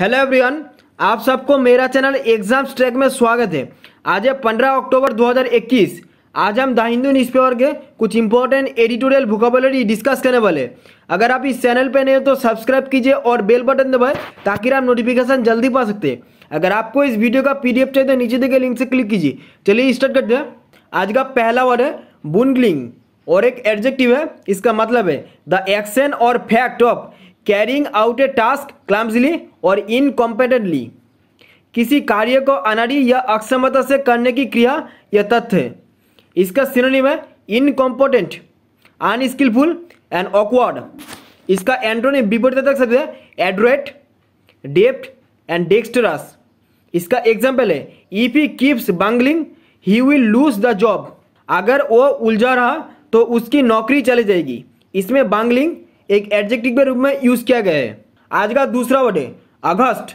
hello everyone आप सबको मेरा चैनल एग्जाम ट्रैक में स्वागत है आज है 15 अक्टूबर 2021 आज हम द हिंदू न्यूज़पेपर के कुछ इंपॉर्टेंट एडिटोरियल भुकाबलरी डिस्कस करने वाले अगर आप इस चैनल पर नए हो तो सब्सक्राइब कीजिए और बेल बटन दबाएं ताकि आप नोटिफिकेशन जल्दी पा सकते अगर आपको इस वीडियो का पी चाहिए तो नीचे देखे लिंक से क्लिक कीजिए चलिए स्टार्ट करते हैं आज का पहला वर्ड है बुनग्लिंग और एक एडजेक्टिव है इसका मतलब है द एक्शन और fact of carrying out a task clumsily और इनकॉम्पिटेंटली किसी कार्य को अनाड़ी या अक्षमता से करने की क्रिया या तथ्य इसका सिनोनिम है इनकॉम्पोटेंट अनस्किलफुल एंड ऑकवर्ड इसका एंड्रोनिम विपरीत तक सकते हैं एड्रोएट डेप्ट एंड डेक्स्टरस इसका एग्जाम्पल है if he keeps bungling he will lose the job अगर वो उलझा रहा तो उसकी नौकरी चली जाएगी इसमें बांगलिंग एक एडजेक्टिव के रूप में यूज किया गया है आज का दूसरा वर्ड है अगस्त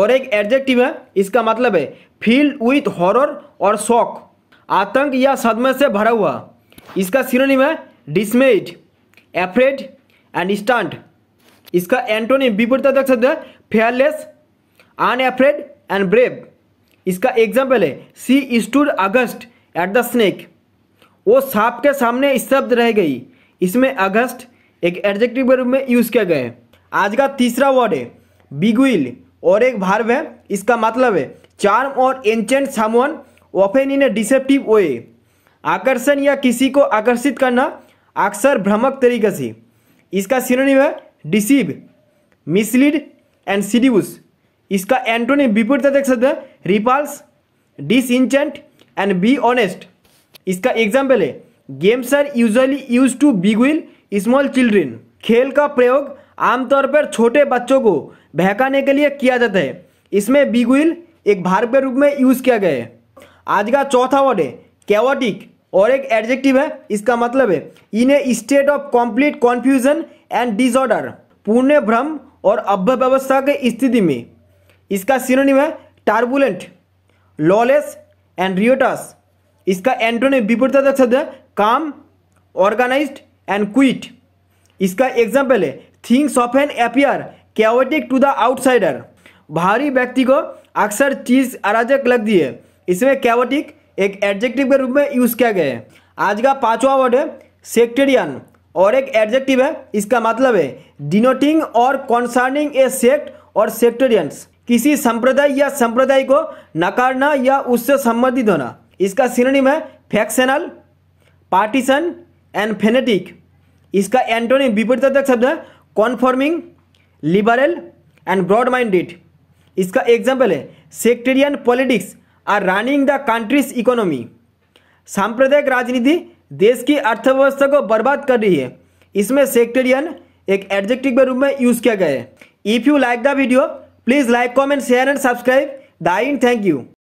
और एक एडजेक्टिव है इसका मतलब है फील विथ हॉरर और शॉक आतंक या सदमे से भरा हुआ इसका सिरोनिम है डिसमेड एफ्रेड एंड स्टंट इसका एंटोनिम विपरीत देख सकते हैं फेयरलेस अनएफ्रेड एंड ब्रेव इसका एग्जाम्पल है she stood aghast at the snake वो सांप के सामने स्तब्ध रह गई इसमें अगस्त एक एडजेक्टिव के रूप में यूज़ किया गया है आज का तीसरा वर्ड है बिगुइल और एक भार्व है इसका मतलब है चार्म और enchant someone often in a deceptive way आकर्षण या किसी को आकर्षित करना अक्सर भ्रमक तरीके से इसका सिनोनिम है डिसीव मिसलीड एंड सीड्यूस इसका एंटोनिम विपरीत देख सकते हैं repulse disenchant and be honest इसका एग्जाम्पल है games are usually use to beguile small children खेल का प्रयोग आमतौर पर छोटे बच्चों को बहकाने के लिए किया जाता है इसमें बिगुल एक भार के रूप में यूज़ किया गया है आज का चौथा वर्ड है कैवाटिक और एक एडजेक्टिव है इसका मतलब है in a state of complete confusion and disorder पूर्ण भ्रम और अव्यवस्था के स्थिति में इसका सिनोनिम है टार्बुलेंट लॉलेस एंड रियोटस इसका एंटोनिम विपरीत शब्द है काम ऑर्गेनाइज्ड एंड क्विट इसका एग्जाम्पल है things often appear chaotic to the outsider भारी व्यक्ति को अक्सर चीज अराजक लगती है इसमें कैटिक एक एडजेक्टिव के रूप में यूज किया गया है आज का पांचवा वर्ड है सेक्टेरियन और एक एडजेक्टिव है इसका मतलब है डिनोटिंग और कॉन्सर्निंग ए सेक्ट और सेक्टेरियंस किसी संप्रदाय या संप्रदाय को नकारना या उससे संबंधित होना इसका सिनोनिम है फैक्शनल पार्टीशन एनफेनेटिक इसका एंटोनिम विपरीतार्थक शब्द है conforming liberal and broad minded इसका एग्जाम्पल है sectarian politics are running the country's economy सांप्रदायिक राजनीति देश की अर्थव्यवस्था को बर्बाद कर रही है इसमें सेक्टेरियन एक एडजेक्टिव के रूप में यूज किया गया है if you like the video please like comment share and subscribe दाइन थैंक यू